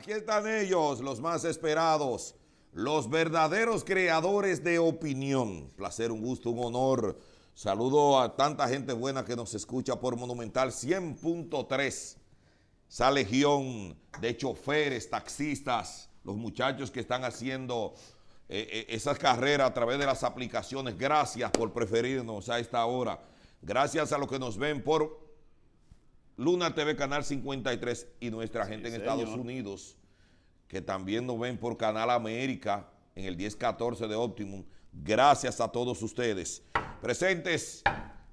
Aquí están ellos, los más esperados, los verdaderos creadores de opinión. Placer, un gusto, un honor. Saludo a tanta gente buena que nos escucha por Monumental 100.3. Esa legión de choferes, taxistas, los muchachos que están haciendo eh, eh, esas carreras a través de las aplicaciones. Gracias por preferirnos a esta hora. Gracias a los que nos ven por Luna TV, Canal 53 y nuestra gente en Estados Unidos, que también nos ven por Canal América en el 1014 de Optimum. Gracias a todos ustedes. Presentes,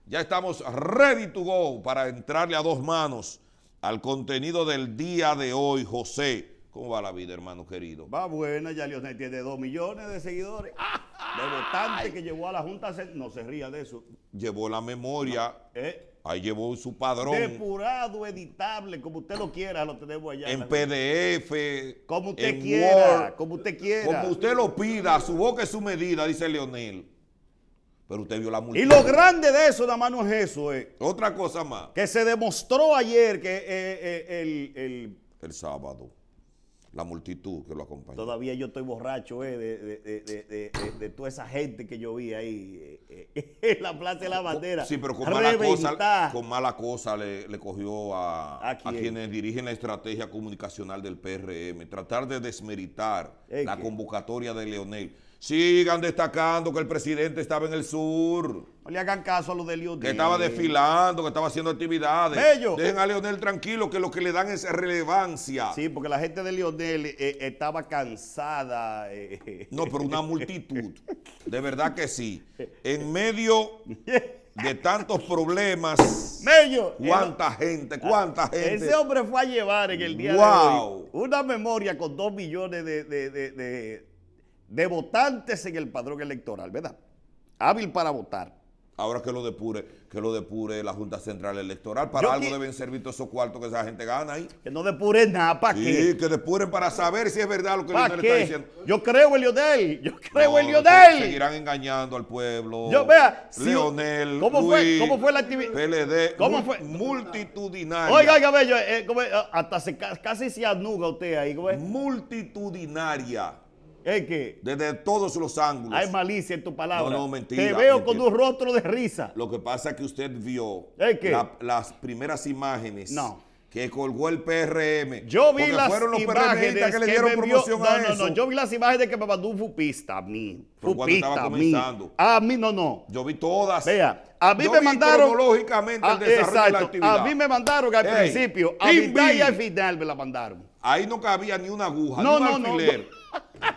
ya estamos ready to go para entrarle a dos manos al contenido del día de hoy, José. ¿Cómo va la vida, hermano querido? Va buena, ya Lionel tiene dos millones de seguidores. ¡Ah! de votante que llevó a la Junta, no se ría de eso. Llevó la memoria, eh. ahí llevó su padrón. Depurado, editable, como usted lo quiera, lo tenemos allá. En PDF. Como usted quiera, como usted quiera. Como usted lo pida, su boca es su medida, dice Leonel. Pero usted vio la multitud. Y lo grande de eso, la mano es eso. Eh. Otra cosa más. Que se demostró ayer que eh, el, el... El sábado la multitud que lo acompañó. Todavía yo estoy borracho eh, de, toda esa gente que yo vi ahí eh, eh, en la Plaza de la Bandera. Sí, pero con mala cosa, con mala cosa le, cogió a, quienes dirigen la estrategia comunicacional del PRM, tratar de desmeritar la convocatoria de Leonel Sigan destacando que el presidente estaba en el sur. No le hagan caso a los de Lionel. Que estaba desfilando, que estaba haciendo actividades. Dejen a Leonel tranquilo, que lo que le dan es relevancia. Sí, porque la gente de Leonel eh, eh, estaba cansada. Eh. No, pero una multitud. De verdad que sí. En medio de tantos problemas. ¡Mello! ¿Cuánta gente? ¿Cuánta ah, gente? Ese hombre fue a llevar en el día de hoy una memoria con dos millones de de votantes en el padrón electoral, ¿verdad? Hábil para votar. Ahora que lo depure, que lo depure la Junta Central Electoral. Para algo deben servir todos esos cuartos que esa gente gana ahí. Que no depure nada, ¿para sí, que depuren para saber si es verdad lo que el qué? está diciendo. Yo creo en Lionel, yo creo en Lionel. Seguirán engañando al pueblo. Yo vea, ¿cómo, fue, ¿cómo fue la actividad? PLD, ¿cómo fue? multitudinaria. Oiga, oiga, bello, eh, ah, hasta se, casi se anuga usted ahí. ¿cómo es? Multitudinaria. Es desde todos los ángulos. Hay malicia en tu palabra. No, no, mentira. Te veo con un rostro de risa. Lo que pasa es que usted vio las primeras imágenes. Que colgó el PRM. Yo vi las fueron los imágenes que le dieron que me promoción a eso. No, no, yo vi las imágenes que me mandó un fupista a mí. fupista estaba comenzando. A mí. a mí no, no. Yo vi todas. Vea, a mí me mandaron. Lógicamente. el ah, desarrollo exacto, de la A mí me mandaron que al principio, a mitad y al final me la mandaron. Ahí no cabía ni una aguja, no, ni un no, alfiler. No,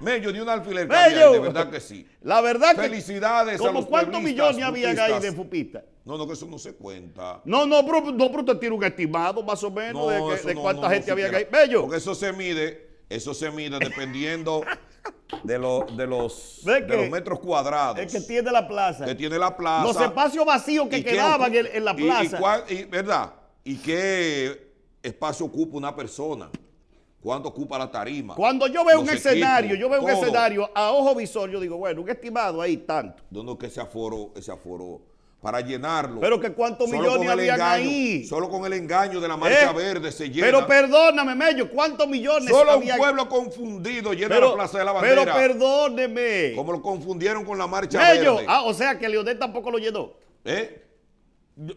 Mello ni un alfiler. Mello. de verdad que sí. La verdad que. Felicidades a los ¿Cuántos millones había caído de Fupita. No, no, que eso no se cuenta. No, no, pero, no, pero usted tiene un estimado más o menos de, que, de cuánta gente había ahí. Bello. Porque eso se mide, eso se mide dependiendo de, los, metros cuadrados. El que tiene la plaza. Que tiene la plaza. Los espacios vacíos que quedaban en, la plaza. ¿Verdad? Y qué espacio ocupa una persona. ¿Cuánto ocupa la tarima. Cuando yo veo un escenario, yo veo un escenario a ojo visor, yo digo, bueno, un estimado ahí tanto. No, que se aforó, ese aforó para llenarlo. Pero que cuántos millones habían ahí. Solo con el engaño de la marcha eh, verde se llena. Pero perdóname, Mello, ¿cuántos millones Solo un pueblo confundido llena la Plaza de la Bandera. Pero perdóneme. Como lo confundieron con la marcha Mello, verde. Ah, o sea que Leonel tampoco lo llenó. ¿Eh?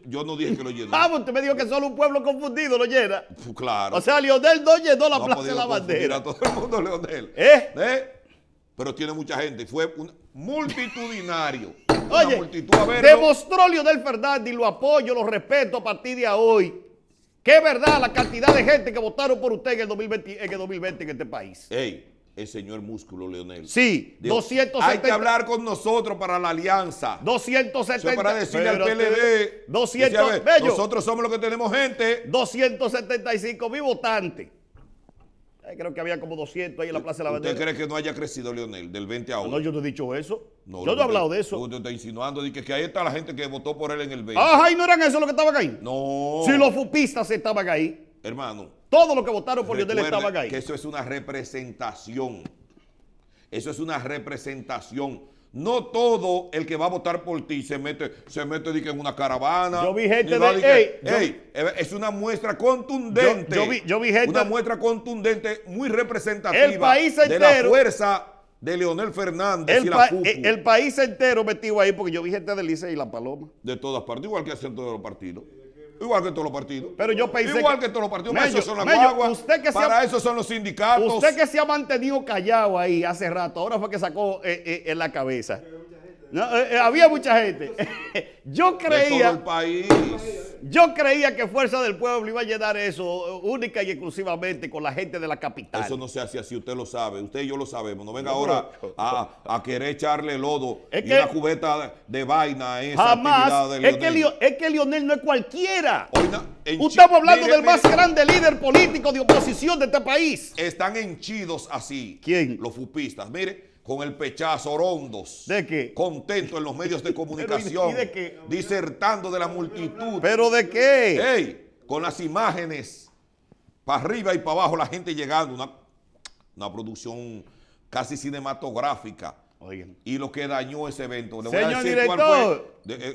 Yo, no dije que lo llenó. Vamos, ah, usted me dijo que solo un pueblo confundido lo llena. claro. O sea, Leonel no llenó la Plaza de la Bandera. A todo el mundo, Leonel. ¿Eh? ¿Eh? Pero tiene mucha gente. Fue un multitudinario. Oye, demostró Leonel Fernández y lo apoyo, lo respeto a partir de hoy. Qué verdad la cantidad de gente que votaron por usted en 2020 en, el 2020 en este país. Ey el señor Músculo Leonel. Sí, Hay que hablar con nosotros para la alianza. 270. Eso para decirle al PLD. 200, nosotros somos los que tenemos gente. 275 mil votantes. creo que había como 200 ahí en la Plaza de la Bandera. ¿Usted cree que no haya crecido Leonel del 20 a 1? No, yo no he dicho eso. yo no, he hablado de eso. Usted insinuando de que, que, ahí está la gente que votó por él en el 20. Ajá, y no eran esos los que estaban ahí. No. Si los fupistas estaban ahí hermano. todo lo que votaron por Leonel estaban ahí. eso es una representación. Eso es una representación. No todo el que va a votar por ti se mete, se mete en una caravana. Yo vi gente de. Eh, es una muestra contundente. Yo, vi, yo gente, Una muestra contundente muy representativa. El país entero. De la fuerza de Leonel Fernández el y la eh, El, país entero metido ahí porque yo vi gente de Lice y la Paloma. De todas partes, igual que hacen todos los partidos. Igual que todos los partidos. Pero yo pensé Igual que, todos los partidos. para eso son las para eso son los sindicatos. Usted que se ha mantenido callado ahí hace rato, ahora fue que sacó eh, eh, en la cabeza. Eh, eh, había mucha gente. yo creía. el país. Yo creía que Fuerza del Pueblo iba a llenar eso única y exclusivamente con la gente de la capital. Eso no se hace así, usted lo sabe. Usted y yo lo sabemos. No venga ahora A, querer echarle lodo y una cubeta de vaina a esa jamás, Es que, Lionel no es cualquiera. Hoy Estamos hablando del más grande líder político de oposición de este país. Están henchidos así. ¿Quién? Los fupistas. Mire con el pechazo, rondos, ¿De qué? Contento en los medios de comunicación. Disertando de la multitud. ¿Pero de qué? con las imágenes, para arriba y para abajo, la gente llegando. Una, una producción casi cinematográfica y lo que dañó ese evento. Le Señor voy a decir director.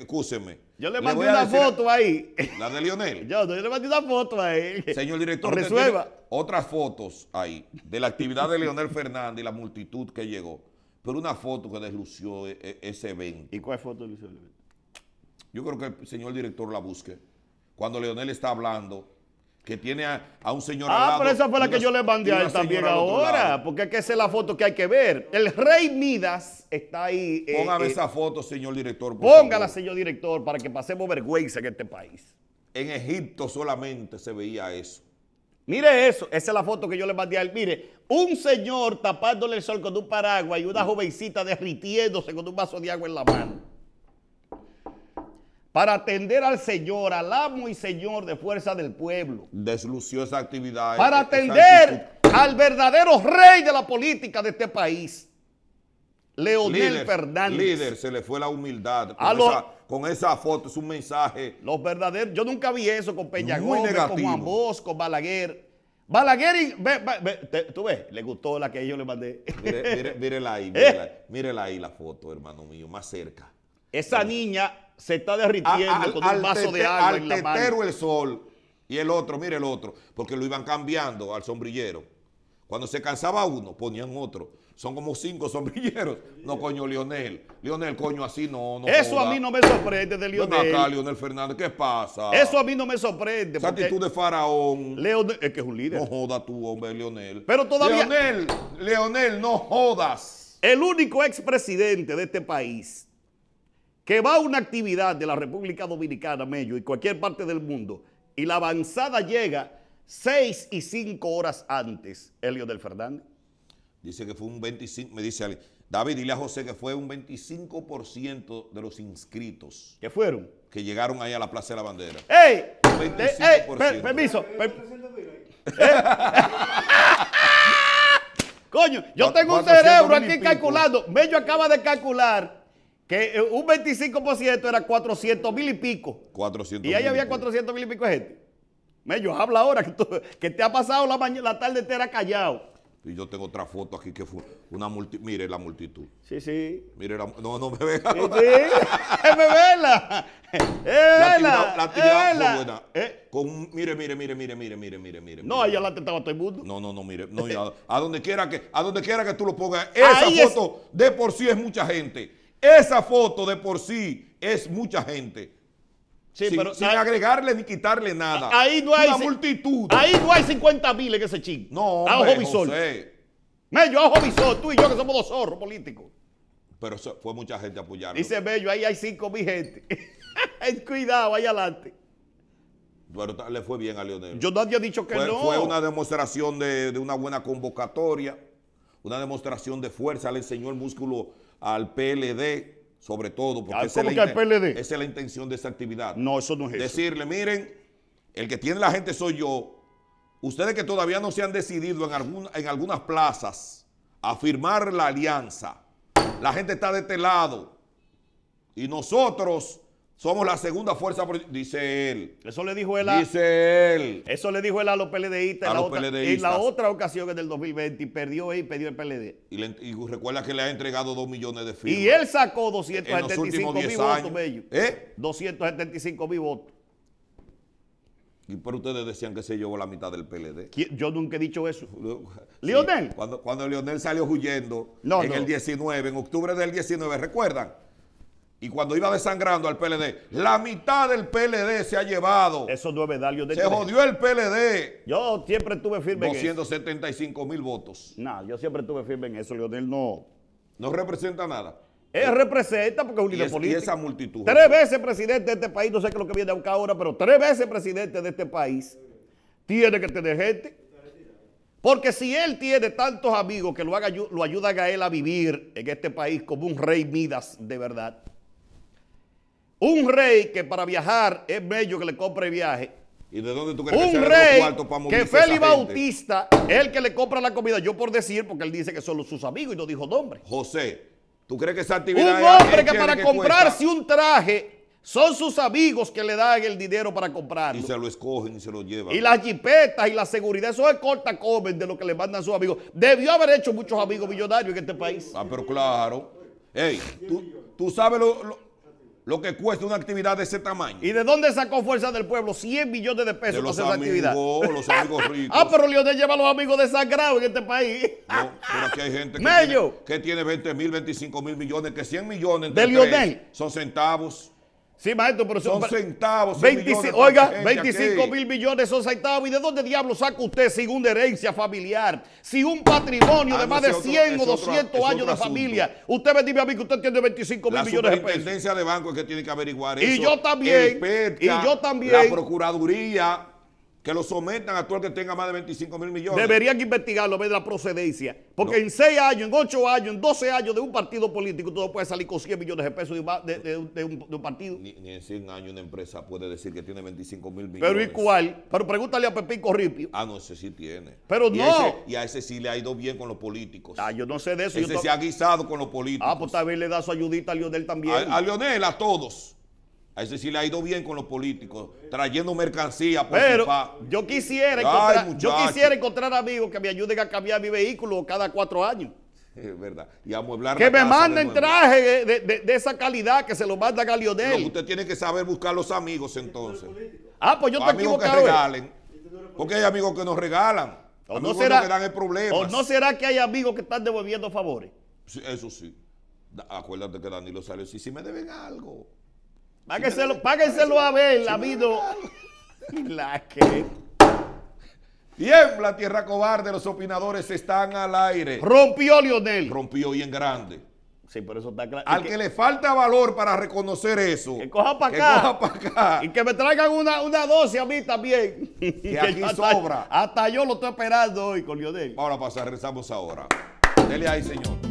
Cuál fue. Eh, yo le mandé una foto ahí. La de Lionel. Yo, le mandé una foto ahí. Señor director, resuelva. Otras fotos ahí de la actividad de Leonel Fernández y la multitud que llegó. Pero una foto que deslució eh, eh, ese evento. ¿Y cuál foto deslució Yo creo que el señor director la busque. Cuando Leonel está hablando que tiene a, un señor. Ah, pero esa fue la que yo le mandé a él también ahora, porque es que esa es la foto que hay que ver. El rey Midas está ahí. Eh, Póngame eh, esa foto, señor director. Póngala, señor director, para que pasemos vergüenza en este país. En Egipto solamente se veía eso. Mire eso, esa es la foto que yo le mandé a él. Mire, un señor tapándole el sol con un paraguas y una mm. jovencita derritiéndose con un vaso de agua en la mano para atender al Señor, al amo y Señor de fuerza del pueblo. Deslució esa actividad. Para atender al verdadero rey de la política de este país, Leonel Fernández. Líder, se le fue la humildad. Con, esa, foto, es un mensaje. Los verdaderos, yo nunca vi eso con Peña Gómez, con Juan con Balaguer. Balaguer, y, tú ves, le gustó la que yo le mandé. mírela ahí, ¿Eh? mírela, ahí la foto, hermano mío, más cerca. Esa niña se está derritiendo con un vaso de agua al en la mano. el sol y el otro, mire el otro, porque lo iban cambiando al sombrillero. Cuando se cansaba uno, ponían otro. Son como cinco sombrilleros. No, coño, Lionel. Lionel, coño, así no. no Eso a mí no me sorprende de Lionel. Ven acá, Lionel Fernández, ¿qué pasa? Eso a mí no me sorprende. Esa actitud de faraón. Leonel, es que es un líder. No jodas tú, hombre, Lionel. Pero todavía. Leonel, Leonel, no jodas. El único expresidente de este país que va a una actividad de la República Dominicana, Mello, y cualquier parte del mundo, y la avanzada llega seis y cinco horas antes, Helio del Fernández. Dice que fue un 25, me dice David, dile a José que fue un 25% de los inscritos. ¿Qué fueron? Que llegaron ahí a la Plaza de la Bandera. ¡Ey! 25%. permiso. ¿Eh? Coño, yo tengo un cerebro aquí calculando. Mello acaba de calcular que eh, un 25% era 400 mil y pico. 400 y ahí había 400 mil y pico de gente. yo, habla ahora, que, te ha pasado la, la tarde era callado. Y yo tengo otra foto aquí que fue una multitud. Mire la multitud. Sí, sí. Mire la. No, no me vea. Sí, sí. me vela. Eh, la actividad, la buena. Eh. mire, mire, mire, mire, mire, mire, mire, mire. No, ella la estaba todo el mundo. No, no, no, mire. No, a donde quiera que, a donde quiera que tú lo pongas, esa foto de por sí es mucha gente. Esa foto de por sí es mucha gente. Sí, sin, agregarle ni quitarle nada. Ahí no hay. Una multitud. Ahí no hay 50 mil en ese ching. No, hombre, a ojo Mello, a ojo visor, tú y yo que somos dos zorros políticos. Pero fue mucha gente apoyando. Dice Mello, ahí hay 5 mil gente. Cuidado, ahí adelante. Pero le fue bien a Leonel. Yo no había dicho que no. Fue una demostración de, una buena convocatoria, una demostración de fuerza. Le enseñó el músculo al PLD, sobre todo, porque ah, esa es, la, al PLD? esa es la intención de esa actividad. No, eso no es Decirle, miren, el que tiene la gente soy yo. Ustedes que todavía no se han decidido en, en algunas plazas a firmar la alianza, la gente está de este lado. Y nosotros somos la segunda fuerza, dice él. Eso le dijo él dice él. Eso le dijo él a los PLDistas, a los en la otra ocasión en el 2020 y perdió él y perdió el PLD. Y, recuerda que le ha entregado 2 millones de firmas. Y él sacó 275 mil votos, ¿Eh? 275 mil votos. Y pero ustedes decían que se llevó la mitad del PLD. Yo nunca he dicho eso. ¿Lionel? Cuando, cuando Lionel salió huyendo en el 19, en octubre del 19, ¿recuerdan? y cuando iba desangrando al PLD, la mitad del PLD se ha llevado. Eso no es verdad. se jodió el PLD. Yo siempre estuve firme 275 mil votos. No, yo siempre estuve firme en eso. Leonel no. No representa nada. Él eh, representa porque es un líder político. Y esa multitud. Tres ¿eh? veces presidente de este país, no sé qué es lo que viene buscar ahora, pero tres veces presidente de este país tiene que tener gente. Porque si él tiene tantos amigos que lo, haga, lo ayudan a él a vivir en este país como un rey Midas de verdad, un rey que para viajar es bello que le compre viaje. ¿Y de dónde tú crees un que rey para que Félix Bautista el que le compra la comida. Yo por decir, porque él dice que son sus amigos y no dijo nombre. José, ¿tú crees que esa actividad Un hombre que para comprarse un traje son sus amigos que le dan el dinero para comprarlo. Y se lo escogen y se lo llevan. Y las jipetas y la seguridad, eso es corta comen de lo que le mandan sus amigos. Debió haber hecho muchos amigos millonarios en este país. Ah, pero claro. Ey, tú, sabes lo lo que cuesta una actividad de ese tamaño. ¿Y de dónde sacó Fuerza del Pueblo 100 millones de pesos de los amigos, esa actividad? los amigos ricos. ah, pero Lionel lleva a los amigos desagrados en este país. no, pero aquí hay gente que tiene, 20 mil, 25 mil millones, que 100 millones de son centavos. Sí, maestro, pero son centavos. oiga, 25 mil millones son centavos. ¿Y de dónde diablos saca usted sin una herencia familiar? Si un patrimonio ah, de más de 100 o 200 años de familia. Usted me dice a mí que usted tiene 25 mil millones de pesos. La superintendencia de banco es que tiene que averiguar eso. Y yo también. y yo también. La procuraduría que lo sometan a todo el que tenga más de 25 mil millones. Deberían investigarlo, ver la procedencia. Porque en 6 años, en 8 años, en 12 años de un partido político, tú no puedes salir con 100 millones de pesos de, un, partido. Ni, en 100 años una empresa puede decir que tiene 25 mil millones. Pero cuál, pero pregúntale a Pepín Corripio. Ah, no, ese sí tiene. Pero y no. y a ese sí le ha ido bien con los políticos. Ah, yo no sé de eso. Ese se ha guisado con los políticos. Ah, pues tal vez le da su ayudita a Lionel también. a Lionel, a todos. A ese sí le ha ido bien con los políticos, trayendo mercancía. Por Pero yo quisiera, yo quisiera encontrar amigos que me ayuden a cambiar mi vehículo cada cuatro años. Es verdad. Y amueblar Que me manden traje de, esa calidad que se lo manda a Lionel. usted tiene que saber buscar los amigos entonces. Ah, pues yo te amigos que Porque hay amigos que nos regalan. O no será, que dan el problema. O no será que hay amigos que están devolviendo favores. eso sí. Acuérdate que Danilo salió. Sí, sí me deben algo. Páguenselo, a ver, amigo. La que. la tierra cobarde, los opinadores están al aire. Rompió Lionel. Rompió y en grande. Sí, por eso está claro. Al que, le falta valor para reconocer eso. Que coja para acá. Que Coja para acá. Y que me traigan una, una dosis a mí también. Que aquí sobra. Hasta yo lo estoy esperando hoy con Lionel. Ahora pasa, regresamos ahora. Dele ahí, señor.